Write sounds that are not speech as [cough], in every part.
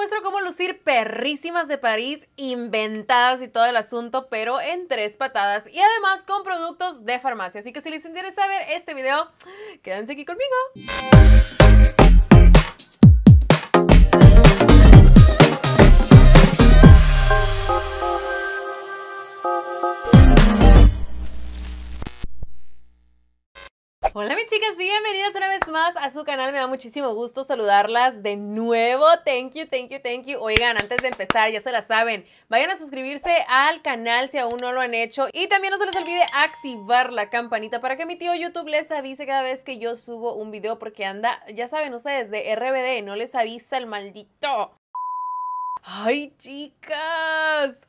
muestro cómo lucir perrísimas de París, inventadas y todo el asunto, pero en tres patadas y además con productos de farmacia. Así que si les interesa ver este video, quédense aquí conmigo. Hola mis chicas, bienvenidas una vez más a su canal, me da muchísimo gusto saludarlas de nuevo, thank you, thank you, thank you. Oigan, antes de empezar, ya se la saben, vayan a suscribirse al canal si aún no lo han hecho y también no se les olvide activar la campanita para que mi tío YouTube les avise cada vez que yo subo un video porque anda, ya saben ustedes, de RBD, no les avisa el maldito. ¡Ay, chicas! ¡Ay!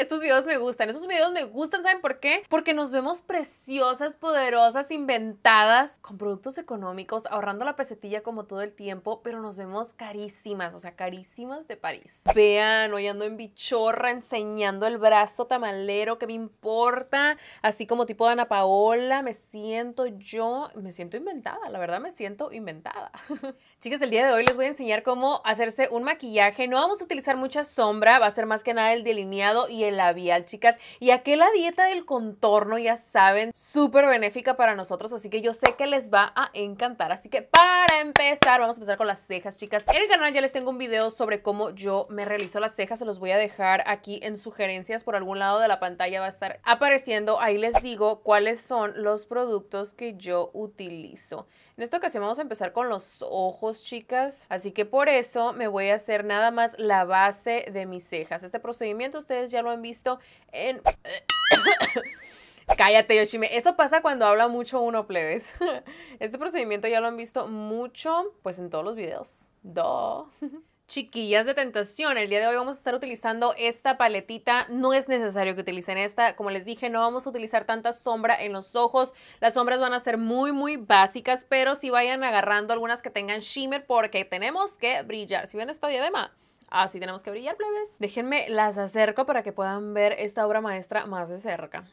Estos videos me gustan. Estos videos me gustan, ¿saben por qué? Porque nos vemos preciosas, poderosas, inventadas, con productos económicos, ahorrando la pesetilla como todo el tiempo, pero nos vemos carísimas, o sea, carísimas de París. Vean, hoy ando en bichorra enseñando el brazo tamalero, ¿qué me importa? Así como tipo de Ana Paola, me siento yo, me siento inventada, la verdad me siento inventada. [laughs] Chicas, el día de hoy les voy a enseñar cómo hacerse un maquillaje. No vamos a utilizar utilizar mucha sombra, va a ser más que nada el delineado y el labial, chicas. Y aquí la dieta del contorno, ya saben, súper benéfica para nosotros, así que yo sé que les va a encantar. Así que para empezar, vamos a empezar con las cejas, chicas. En el canal ya les tengo un video sobre cómo yo me realizo las cejas, se los voy a dejar aquí en sugerencias por algún lado de la pantalla va a estar apareciendo. Ahí les digo cuáles son los productos que yo utilizo. En esta ocasión vamos a empezar con los ojos, chicas. Así que por eso me voy a hacer nada más la base de mis cejas. Este procedimiento ustedes ya lo han visto en... [coughs] Cállate, Yoshime. Eso pasa cuando habla mucho uno, plebes. [laughs] Este procedimiento ya lo han visto mucho, pues en todos los videos. Do. [laughs] Chiquillas de tentación, el día de hoy vamos a estar utilizando esta paletita, no es necesario que utilicen esta, como les dije no vamos a utilizar tanta sombra en los ojos, las sombras van a ser muy muy básicas, pero si sí vayan agarrando algunas que tengan shimmer porque tenemos que brillar, si ven esta diadema, así ah, tenemos que brillar plebes. Déjenme las acerco para que puedan ver esta obra maestra más de cerca.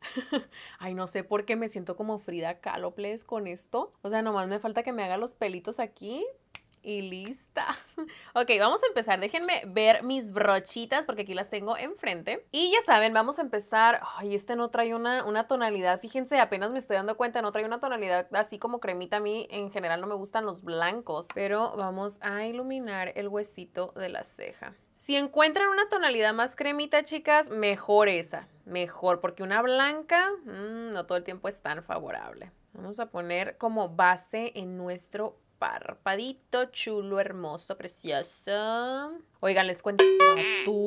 [laughs] Ay, no sé por qué me siento como Frida Kahlo, con esto. O sea, nomás me falta que me haga los pelitos aquí y lista. [laughs] ok, vamos a empezar. Déjenme ver mis brochitas porque aquí las tengo enfrente. Y ya saben, vamos a empezar. Ay, este no trae una, tonalidad. Fíjense, apenas me estoy dando cuenta, no trae una tonalidad así como cremita. A mí en general no me gustan los blancos, pero vamos a iluminar el huesito de la ceja. Si encuentran una tonalidad más cremita, chicas, mejor esa, mejor, porque una blanca mm, no todo el tiempo es tan favorable. Vamos a poner como base en nuestro parpadito chulo, hermoso, precioso. Oigan, les cuento.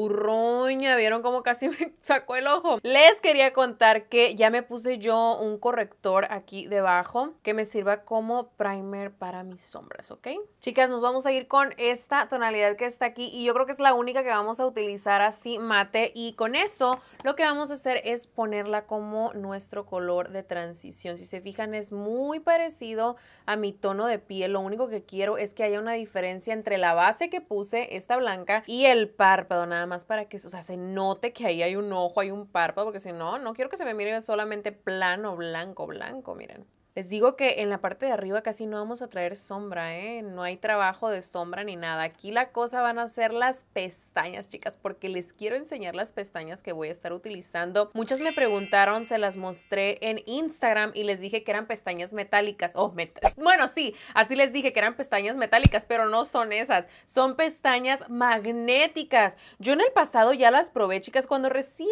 roña. ¿vieron cómo casi [laughs] me sacó el ojo? Les quería contar que ya me puse yo un corrector aquí debajo que me sirva como primer para mis sombras, ¿ok? Chicas, nos vamos a ir con esta tonalidad que está aquí y yo creo que es la única que vamos a utilizar así mate y con eso lo que vamos a hacer es ponerla como nuestro color de transición. Si se fijan es muy parecido a mi tono de piel, lo único que quiero es que haya una diferencia entre la base que puse, esta blanca, y el párpado nada más para que, se note que ahí hay un ojo, hay un párpado, porque si no, no quiero que se me mire solamente plano blanco, blanco, miren. Les digo que en la parte de arriba casi no vamos a traer sombra, ¿eh? No hay trabajo de sombra ni nada. Aquí la cosa van a ser las pestañas, chicas, porque les quiero enseñar las pestañas que voy a estar utilizando. Muchas me preguntaron, se las mostré en Instagram y les dije que eran pestañas metálicas. Oh, bueno, sí, así les dije que eran pestañas metálicas, pero no son esas. Son pestañas magnéticas. Yo en el pasado ya las probé, chicas, cuando recién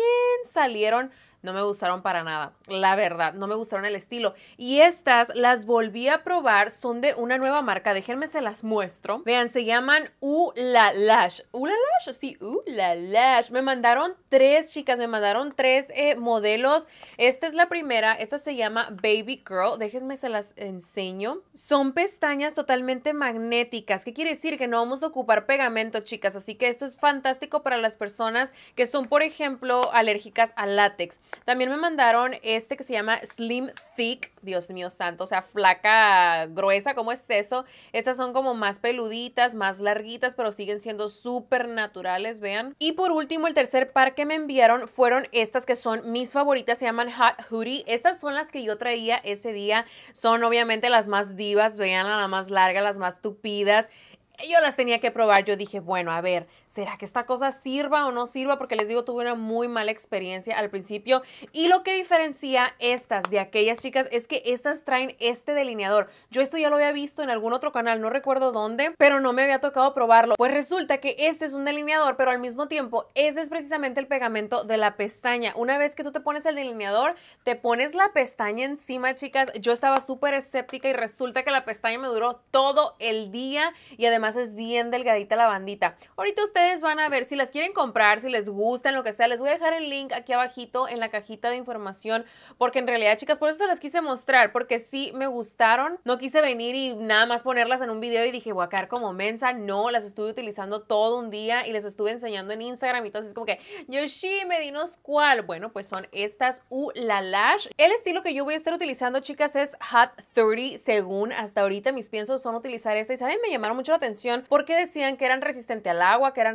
salieron no me gustaron para nada. La verdad, no me gustaron el estilo. Y estas las volví a probar, son de una nueva marca. Déjenme se las muestro. Vean, se llaman Ula Lash. ¿Ula Lash? Sí, Ula Lash. Me mandaron tres, chicas, me mandaron tres eh, modelos. Esta es la primera, esta se llama Baby Girl. Déjenme se las enseño. Son pestañas totalmente magnéticas. ¿Qué quiere decir? Que no vamos a ocupar pegamento, chicas. Así que esto es fantástico para las personas que son, por ejemplo, alérgicas al látex. También me mandaron este que se llama Slim Thick. Dios mío santo, o sea, flaca, gruesa, ¿cómo es eso? Estas son como más peluditas, más larguitas, pero siguen siendo súper naturales, vean. Y por último, el tercer par que me enviaron fueron estas que son mis favoritas, se llaman Hot Hoodie. Estas son las que yo traía ese día. Son obviamente las más divas, vean, las más largas, las más tupidas yo las tenía que probar. Yo dije, bueno, a ver, ¿será que esta cosa sirva o no sirva? Porque les digo, tuve una muy mala experiencia al principio. Y lo que diferencia estas de aquellas chicas es que estas traen este delineador. Yo esto ya lo había visto en algún otro canal, no recuerdo dónde, pero no me había tocado probarlo. Pues resulta que este es un delineador, pero al mismo tiempo ese es precisamente el pegamento de la pestaña. Una vez que tú te pones el delineador, te pones la pestaña encima, chicas. Yo estaba súper escéptica y resulta que la pestaña me duró todo el día y además es bien delgadita la bandita. Ahorita ustedes van a ver si las quieren comprar, si les gustan, lo que sea. Les voy a dejar el link aquí abajito en la cajita de información porque en realidad, chicas, por eso se las quise mostrar porque sí me gustaron. No quise venir y nada más ponerlas en un video y dije, guacar como mensa. No, las estuve utilizando todo un día y les estuve enseñando en Instagram y entonces es como que, Yoshi, me dinos cuál. Bueno, pues son estas u la Lash. El estilo que yo voy a estar utilizando, chicas, es Hot 30 según hasta ahorita mis piensos son utilizar esta y saben, me llamaron mucho la atención porque decían que eran resistente al agua, que eran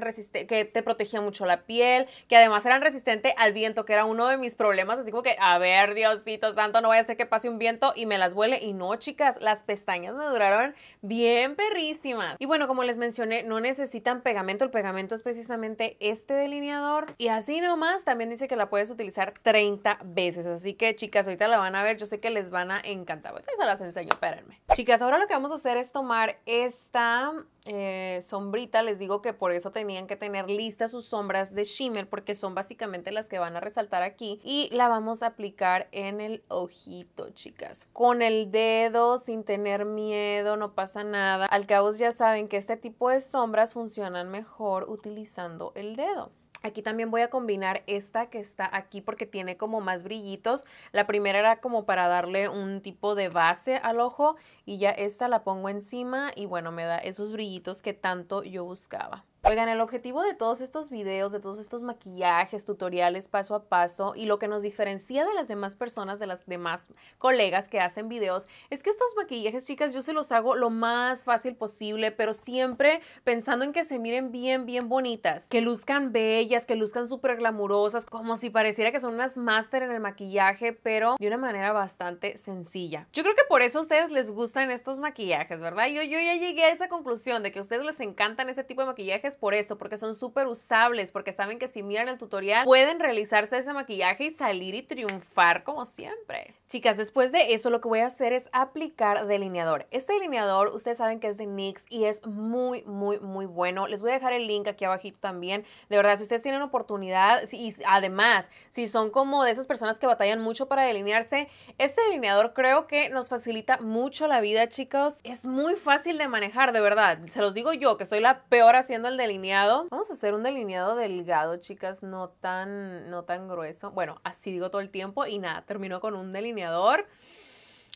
que te protegía mucho la piel, que además eran resistente al viento, que era uno de mis problemas, así como que, a ver, Diosito santo, no vaya a ser que pase un viento y me las huele. Y no, chicas, las pestañas me duraron bien perrísimas. Y bueno, como les mencioné, no necesitan pegamento, el pegamento es precisamente este delineador. Y así nomás, también dice que la puedes utilizar 30 veces, así que chicas, ahorita la van a ver, yo sé que les van a encantar. Ya se las enseño, espérenme. Chicas, ahora lo que vamos a hacer es tomar esta eh, sombrita, les digo que por eso tenían que tener listas sus sombras de shimmer porque son básicamente las que van a resaltar aquí y la vamos a aplicar en el ojito, chicas. Con el dedo, sin tener miedo, no pasa nada. Al cabo ya saben que este tipo de sombras funcionan mejor utilizando el dedo. Aquí también voy a combinar esta que está aquí porque tiene como más brillitos. La primera era como para darle un tipo de base al ojo y ya esta la pongo encima y bueno, me da esos brillitos que tanto yo buscaba. Oigan, el objetivo de todos estos videos, de todos estos maquillajes, tutoriales paso a paso y lo que nos diferencia de las demás personas, de las demás colegas que hacen videos, es que estos maquillajes, chicas, yo se los hago lo más fácil posible, pero siempre pensando en que se miren bien, bien bonitas, que luzcan bellas, que luzcan súper glamurosas, como si pareciera que son unas máster en el maquillaje, pero de una manera bastante sencilla. Yo creo que por eso a ustedes les gustan estos maquillajes, ¿verdad? Yo, yo ya llegué a esa conclusión de que a ustedes les encantan este tipo de maquillajes por eso, porque son súper usables, porque saben que si miran el tutorial pueden realizarse ese maquillaje y salir y triunfar como siempre. Chicas, después de eso lo que voy a hacer es aplicar delineador. Este delineador ustedes saben que es de NYX y es muy, muy, muy bueno. Les voy a dejar el link aquí abajito también. De verdad, si ustedes tienen oportunidad y además, si son como de esas personas que batallan mucho para delinearse, este delineador creo que nos facilita mucho la vida, chicos. Es muy fácil de manejar, de verdad. Se los digo yo, que soy la peor haciendo el delineado. Vamos a hacer un delineado delgado, chicas, no tan, no tan grueso. Bueno, así digo todo el tiempo y nada, termino con un delineador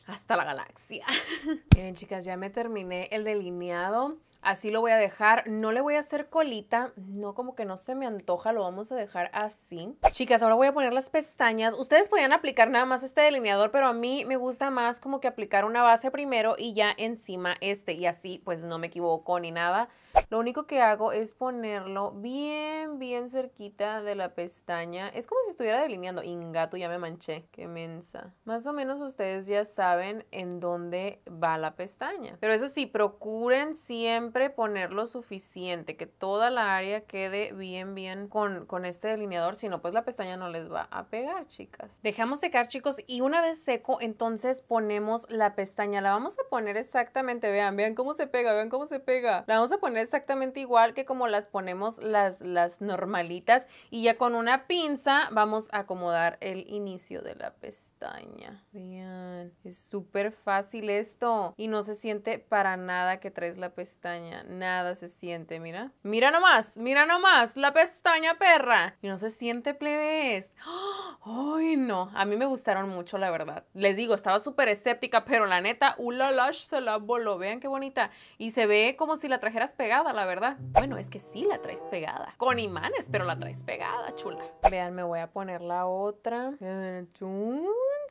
hasta la galaxia. [laughs] Miren, chicas, ya me terminé el delineado. Así lo voy a dejar, no le voy a hacer colita, no como que no se me antoja, lo vamos a dejar así. Chicas, ahora voy a poner las pestañas. Ustedes podían aplicar nada más este delineador, pero a mí me gusta más como que aplicar una base primero y ya encima este. Y así pues no me equivoco ni nada. Lo único que hago es ponerlo bien, bien cerquita de la pestaña. Es como si estuviera delineando. Ingato, ya me manché. Qué mensa. Más o menos ustedes ya saben en dónde va la pestaña. Pero eso sí, procuren siempre poner lo suficiente, que toda la área quede bien, bien con, con este delineador, si no, pues la pestaña no les va a pegar, chicas. Dejamos secar, chicos, y una vez seco, entonces ponemos la pestaña. La vamos a poner exactamente, vean, vean cómo se pega, vean cómo se pega. La vamos a poner exactamente igual que como las ponemos las, las normalitas y ya con una pinza vamos a acomodar el inicio de la pestaña. Vean, es súper fácil esto y no se siente para nada que traes la pestaña nada se siente, mira. Mira nomás, mira nomás, la pestaña perra. Y no se siente plebes. [gasps] Ay, no, a mí me gustaron mucho, la verdad. Les digo, estaba súper escéptica, pero la neta, Ula Lash se la voló. Vean qué bonita. Y se ve como si la trajeras pegada, la verdad. Bueno, es que sí la traes pegada. Con imanes, pero la traes pegada, chula. Vean, me voy a poner la otra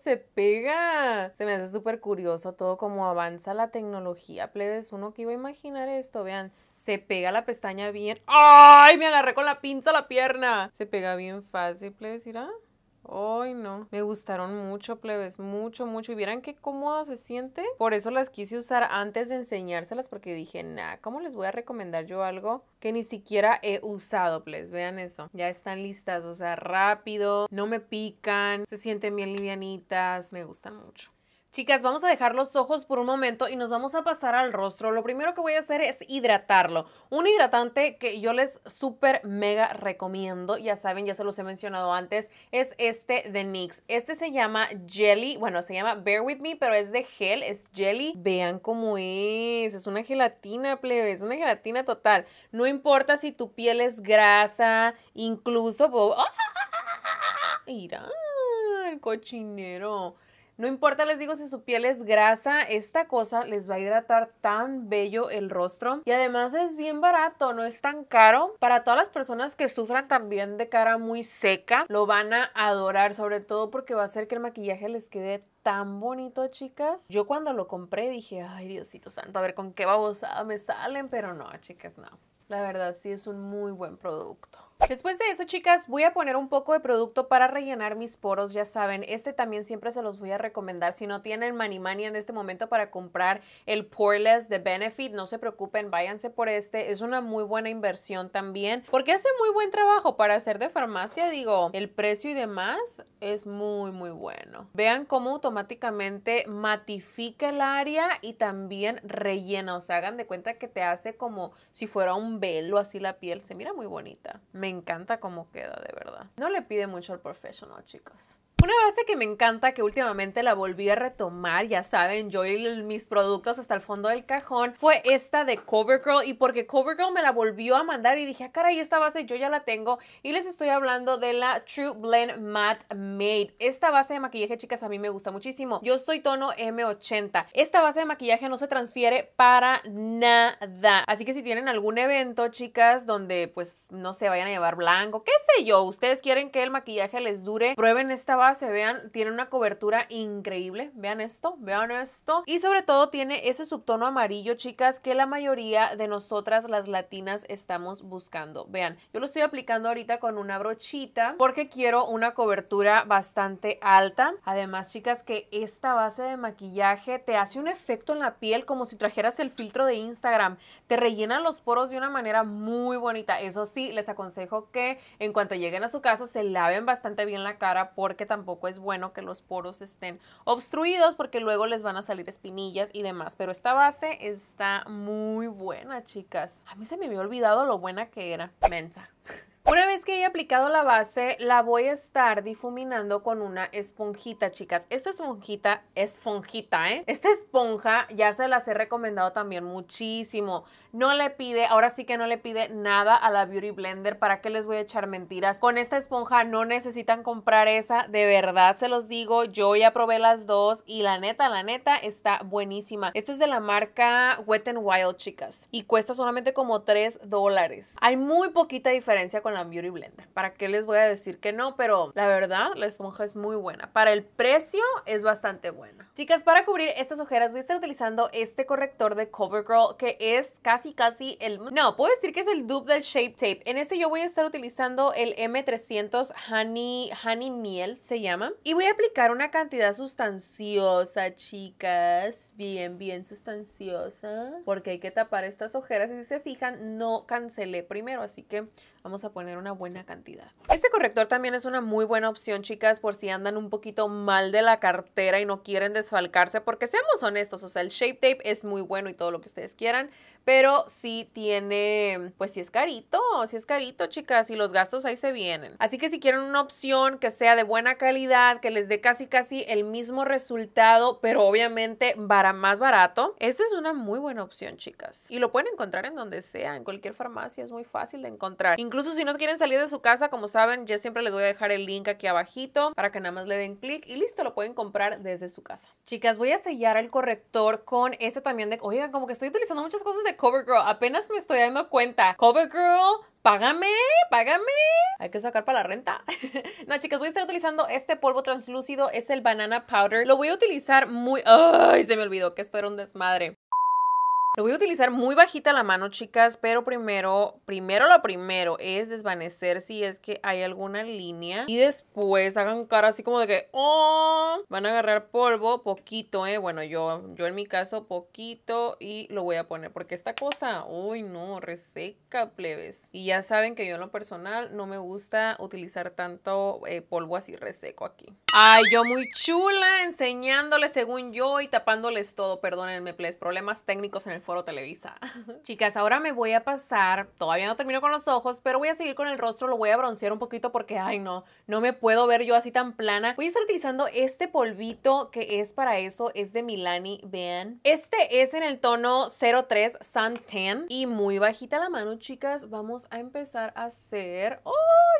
se pega. Se me hace súper curioso todo como avanza la tecnología, plebes. Uno que iba a imaginar esto, vean. Se pega la pestaña bien. ¡Ay! Me agarré con la pinza la pierna. Se pega bien fácil, plebes. ¿Irá? Ay, no. Me gustaron mucho, plebes. Mucho, mucho. Y vieran qué cómoda se siente. Por eso las quise usar antes de enseñárselas porque dije, nah, ¿cómo les voy a recomendar yo algo que ni siquiera he usado, plebes? Vean eso. Ya están listas, o sea, rápido. No me pican. Se sienten bien livianitas. Me gustan mucho. Chicas, vamos a dejar los ojos por un momento y nos vamos a pasar al rostro. Lo primero que voy a hacer es hidratarlo. Un hidratante que yo les súper mega recomiendo, ya saben, ya se los he mencionado antes, es este de NYX. Este se llama Jelly, bueno, se llama Bear With Me, pero es de gel, es jelly. Vean cómo es, es una gelatina, plebe, es una gelatina total. No importa si tu piel es grasa, incluso... ¡Oh! Mira, el cochinero. No importa, les digo, si su piel es grasa, esta cosa les va a hidratar tan bello el rostro. Y además es bien barato, no es tan caro. Para todas las personas que sufran también de cara muy seca, lo van a adorar, sobre todo porque va a hacer que el maquillaje les quede tan bonito, chicas. Yo cuando lo compré dije, ay, Diosito santo, a ver con qué babosada me salen, pero no, chicas, no. La verdad sí es un muy buen producto. Después de eso, chicas, voy a poner un poco de producto para rellenar mis poros, ya saben, este también siempre se los voy a recomendar. Si no tienen Mani Mani en este momento para comprar el Poreless de Benefit, no se preocupen, váyanse por este, es una muy buena inversión también, porque hace muy buen trabajo para hacer de farmacia, digo, el precio y demás es muy, muy bueno. Vean cómo automáticamente matifica el área y también rellena, o sea, hagan de cuenta que te hace como si fuera un velo, así la piel, se mira muy bonita. Me encanta cómo queda de verdad. No le pide mucho al professional, chicos. Una base que me encanta, que últimamente la volví a retomar, ya saben, yo mis productos hasta el fondo del cajón, fue esta de CoverGirl y porque CoverGirl me la volvió a mandar y dije, cara ah, caray, esta base yo ya la tengo y les estoy hablando de la True Blend Matte Made. Esta base de maquillaje, chicas, a mí me gusta muchísimo. Yo soy tono M80. Esta base de maquillaje no se transfiere para nada. Así que si tienen algún evento, chicas, donde pues no se vayan a llevar blanco, qué sé yo, ustedes quieren que el maquillaje les dure, prueben esta base se vean, tiene una cobertura increíble. Vean esto, vean esto. Y sobre todo tiene ese subtono amarillo, chicas, que la mayoría de nosotras las latinas estamos buscando. Vean, yo lo estoy aplicando ahorita con una brochita porque quiero una cobertura bastante alta. Además, chicas, que esta base de maquillaje te hace un efecto en la piel como si trajeras el filtro de Instagram. Te rellenan los poros de una manera muy bonita. Eso sí, les aconsejo que en cuanto lleguen a su casa se laven bastante bien la cara porque también tampoco es bueno que los poros estén obstruidos porque luego les van a salir espinillas y demás. Pero esta base está muy buena, chicas. A mí se me había olvidado lo buena que era. Mensa. Una vez que he aplicado la base, la voy a estar difuminando con una esponjita, chicas. Esta esponjita, esponjita, ¿eh? Esta esponja ya se las he recomendado también muchísimo. No le pide, ahora sí que no le pide nada a la Beauty Blender. ¿Para qué les voy a echar mentiras? Con esta esponja no necesitan comprar esa. De verdad, se los digo. Yo ya probé las dos y la neta, la neta, está buenísima. Esta es de la marca Wet n Wild, chicas. Y cuesta solamente como 3 dólares. Hay muy poquita diferencia con la Beauty Blender. ¿Para qué les voy a decir que no? Pero la verdad, la esponja es muy buena. Para el precio es bastante buena. Chicas, para cubrir estas ojeras voy a estar utilizando este corrector de CoverGirl que es casi casi el... No, puedo decir que es el dupe del Shape Tape. En este yo voy a estar utilizando el M300 Honey, Honey Miel, se llama. Y voy a aplicar una cantidad sustanciosa, chicas. Bien, bien sustanciosa. Porque hay que tapar estas ojeras. Y si se fijan, no cancelé primero. Así que vamos a poner una buena cantidad. Este corrector también es una muy buena opción, chicas, por si andan un poquito mal de la cartera y no quieren desfalcarse, porque seamos honestos, o sea, el Shape Tape es muy bueno y todo lo que ustedes quieran, pero si tiene, pues si es carito, si es carito, chicas, y los gastos ahí se vienen. Así que si quieren una opción que sea de buena calidad, que les dé casi casi el mismo resultado, pero obviamente para más barato, esta es una muy buena opción, chicas. Y lo pueden encontrar en donde sea, en cualquier farmacia, es muy fácil de encontrar. Incluso si no quieren salir de su casa, como saben, ya siempre les voy a dejar el link aquí abajito para que nada más le den clic y listo, lo pueden comprar desde su casa. Chicas, voy a sellar el corrector con este también de... Oigan, como que estoy utilizando muchas cosas de cover CoverGirl. Apenas me estoy dando cuenta. CoverGirl págame, págame. Hay que sacar para la renta. [laughs] no, chicas, voy a estar utilizando este polvo translúcido. Es el banana powder. Lo voy a utilizar muy... ¡Ay! Se me olvidó que esto era un desmadre. Lo voy a utilizar muy bajita la mano, chicas, pero primero, primero lo primero es desvanecer si es que hay alguna línea. Y después hagan cara así como de que, oh, van a agarrar polvo, poquito, ¿eh? Bueno, yo, yo en mi caso, poquito y lo voy a poner. Porque esta cosa, uy, no, reseca, plebes. Y ya saben que yo en lo personal no me gusta utilizar tanto eh, polvo así reseco aquí. Ay, yo muy chula enseñándoles según yo y tapándoles todo. Perdónenme, plebes, problemas técnicos en el Foro Televisa. [laughs] Chicas, ahora me voy a pasar, todavía no termino con los ojos, pero voy a seguir con el rostro, lo voy a broncear un poquito porque, ay no, no me puedo ver yo así tan plana. Voy a estar utilizando este polvito que es para eso, es de Milani, vean. Este es en el tono 03 Sun Tan y muy bajita la mano, chicas. Vamos a empezar a hacer... ¡Ay!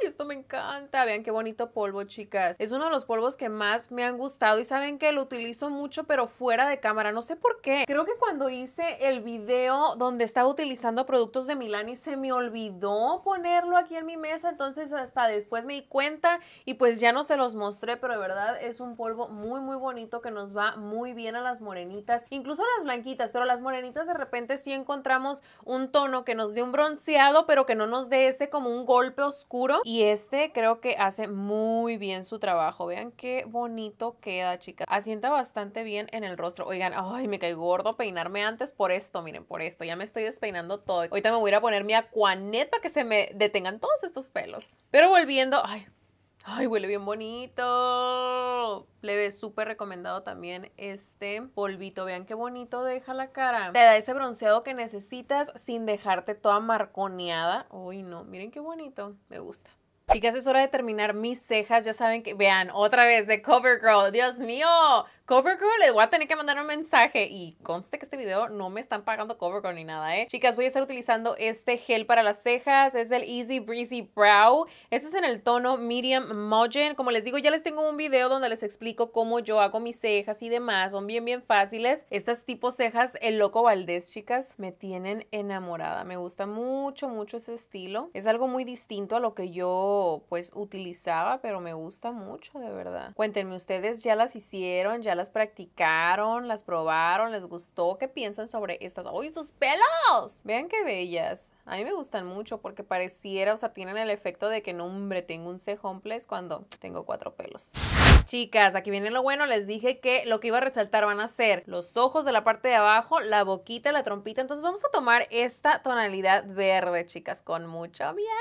Esto me encanta. Vean qué bonito polvo, chicas. Es uno de los polvos que más me han gustado y saben que lo utilizo mucho, pero fuera de cámara. No sé por qué. Creo que cuando hice el el video donde estaba utilizando productos de Milán y se me olvidó ponerlo aquí en mi mesa, entonces hasta después me di cuenta y pues ya no se los mostré, pero de verdad es un polvo muy muy bonito que nos va muy bien a las morenitas, incluso a las blanquitas, pero las morenitas de repente sí encontramos un tono que nos dé un bronceado, pero que no nos dé ese como un golpe oscuro y este creo que hace muy bien su trabajo, vean qué bonito queda chicas, asienta bastante bien en el rostro, oigan, ay me caí gordo peinarme antes por eso esto, miren, por esto. Ya me estoy despeinando todo. Ahorita me voy a ir a poner mi Aquanet para que se me detengan todos estos pelos. Pero volviendo, ay, Ay, huele bien bonito. ve súper recomendado también este polvito. Vean qué bonito deja la cara. Te da ese bronceado que necesitas sin dejarte toda marconeada. Uy, no, miren qué bonito. Me gusta. Chicas, es hora de terminar mis cejas. Ya saben que, vean, otra vez de CoverGirl. Dios mío, Covergirl, les voy a tener que mandar un mensaje y conste que este video no me están pagando Covergirl ni nada, ¿eh? Chicas, voy a estar utilizando este gel para las cejas, es el Easy Breezy Brow, este es en el tono Medium Mogen, como les digo ya les tengo un video donde les explico cómo yo hago mis cejas y demás, son bien bien fáciles, estas tipo cejas, el Loco Valdés, chicas, me tienen enamorada, me gusta mucho mucho ese estilo, es algo muy distinto a lo que yo pues utilizaba, pero me gusta mucho de verdad. Cuéntenme, ¿ustedes ya las hicieron? ¿Ya las las practicaron, las probaron, les gustó, qué piensan sobre estas. ¡Uy, sus pelos! Vean qué bellas. A mí me gustan mucho porque pareciera, o sea, tienen el efecto de que no, hombre, tengo un c cuando tengo cuatro pelos. Chicas, aquí viene lo bueno. Les dije que lo que iba a resaltar van a ser los ojos de la parte de abajo, la boquita, la trompita. Entonces vamos a tomar esta tonalidad verde, chicas, con mucha miedo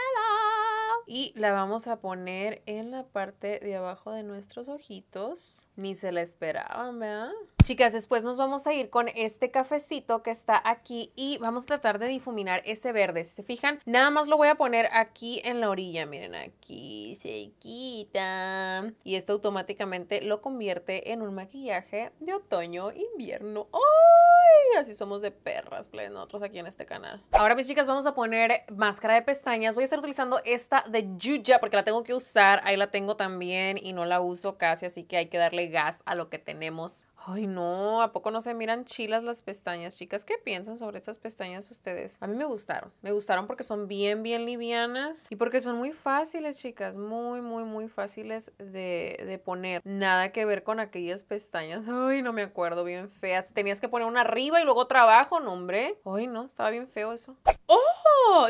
y la vamos a poner en la parte de abajo de nuestros ojitos. Ni se la esperaban, ¿verdad? Chicas, después nos vamos a ir con este cafecito que está aquí y vamos a tratar de difuminar ese verde. Si se fijan, nada más lo voy a poner aquí en la orilla. Miren, aquí se quita. Y esto automáticamente lo convierte en un maquillaje de otoño, invierno. ¡Ay! Así somos de perras, play, nosotros aquí en este canal. Ahora, mis chicas, vamos a poner máscara de pestañas. Voy a estar utilizando esta de Juja porque la tengo que usar. Ahí la tengo también y no la uso casi, así que hay que darle gas a lo que tenemos. Ay, no, ¿a poco no se miran chilas las pestañas? Chicas, ¿qué piensan sobre estas pestañas ustedes? A mí me gustaron. Me gustaron porque son bien, bien livianas y porque son muy fáciles, chicas. Muy, muy, muy fáciles de, poner. Nada que ver con aquellas pestañas. Ay, no me acuerdo, bien feas. Tenías que poner una arriba y luego otra abajo, no, hombre. Ay, no, estaba bien feo eso. ¡Oh!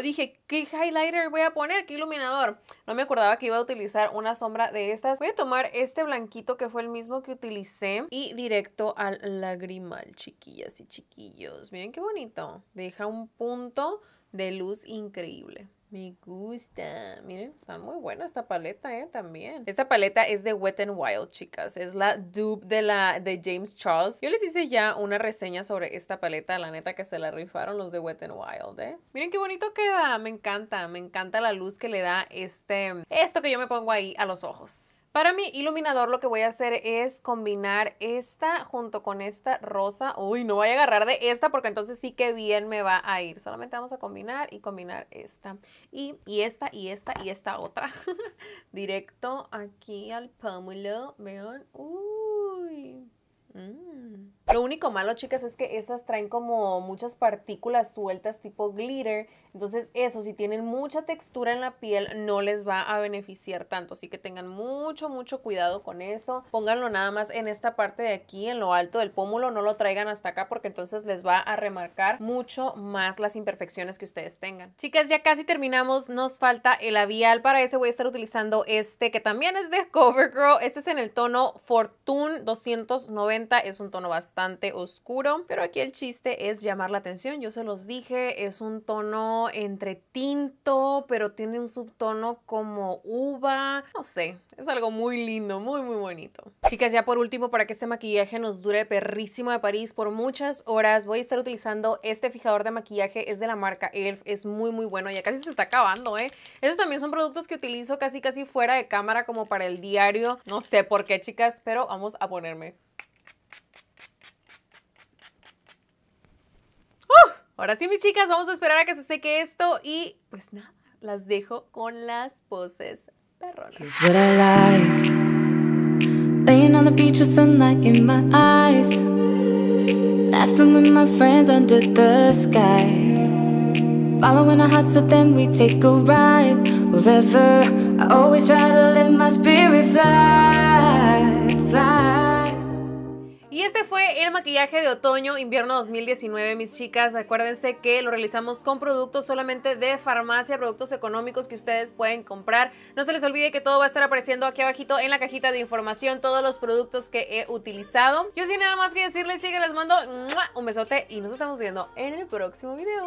Dije, ¿qué highlighter voy a poner? ¿Qué iluminador? No me acordaba que iba a utilizar una sombra de estas. Voy a tomar este blanquito que fue el mismo que utilicé y diré directo al lagrimal, chiquillas y chiquillos. Miren qué bonito. Deja un punto de luz increíble. Me gusta. Miren, está muy buena esta paleta, ¿eh? También. Esta paleta es de Wet n Wild, chicas. Es la dupe de la de James Charles. Yo les hice ya una reseña sobre esta paleta. La neta que se la rifaron los de Wet n Wild, ¿eh? Miren qué bonito queda. Me encanta. Me encanta la luz que le da este... Esto que yo me pongo ahí a los ojos. Para mi iluminador lo que voy a hacer es combinar esta junto con esta rosa. Uy, no voy a agarrar de esta porque entonces sí que bien me va a ir. Solamente vamos a combinar y combinar esta. Y, y esta, y esta, y esta otra. [laughs] Directo aquí al pómulo. Vean. Uy. Mm. Lo único malo, chicas, es que estas traen como muchas partículas sueltas tipo glitter. Entonces eso, si tienen mucha textura en la piel, no les va a beneficiar tanto. Así que tengan mucho, mucho cuidado con eso. Pónganlo nada más en esta parte de aquí, en lo alto del pómulo. No lo traigan hasta acá porque entonces les va a remarcar mucho más las imperfecciones que ustedes tengan. Chicas, ya casi terminamos. Nos falta el labial. Para eso voy a estar utilizando este que también es de [laughs] CoverGirl. Este es en el tono Fortune 290. Es un tono bastante oscuro, pero aquí el chiste es llamar la atención. Yo se los dije, es un tono entre tinto, pero tiene un subtono como uva. No sé, es algo muy lindo, muy, muy bonito. Chicas, ya por último, para que este maquillaje nos dure perrísimo de París por muchas horas, voy a estar utilizando este fijador de maquillaje. Es de la marca ELF, es muy, muy bueno. Ya casi se está acabando, ¿eh? Esos también son productos que utilizo casi, casi fuera de cámara, como para el diario. No sé por qué, chicas, pero vamos a ponerme. Ahora sí, mis chicas, vamos a esperar a que se seque esto y pues nada, las dejo con las poses perronas. what I like. Laying on the beach with sunlight in my eyes. Laughing with my friends under the sky. Following our hearts, so then we take a ride. Wherever I always try to let my spirit fly, fly. Y este fue el maquillaje de otoño-invierno 2019, mis chicas. Acuérdense que lo realizamos con productos solamente de farmacia, productos económicos que ustedes pueden comprar. No se les olvide que todo va a estar apareciendo aquí abajito en la cajita de información, todos los productos que he utilizado. Yo sin nada más que decirles, chicas, les mando un besote y nos estamos viendo en el próximo video.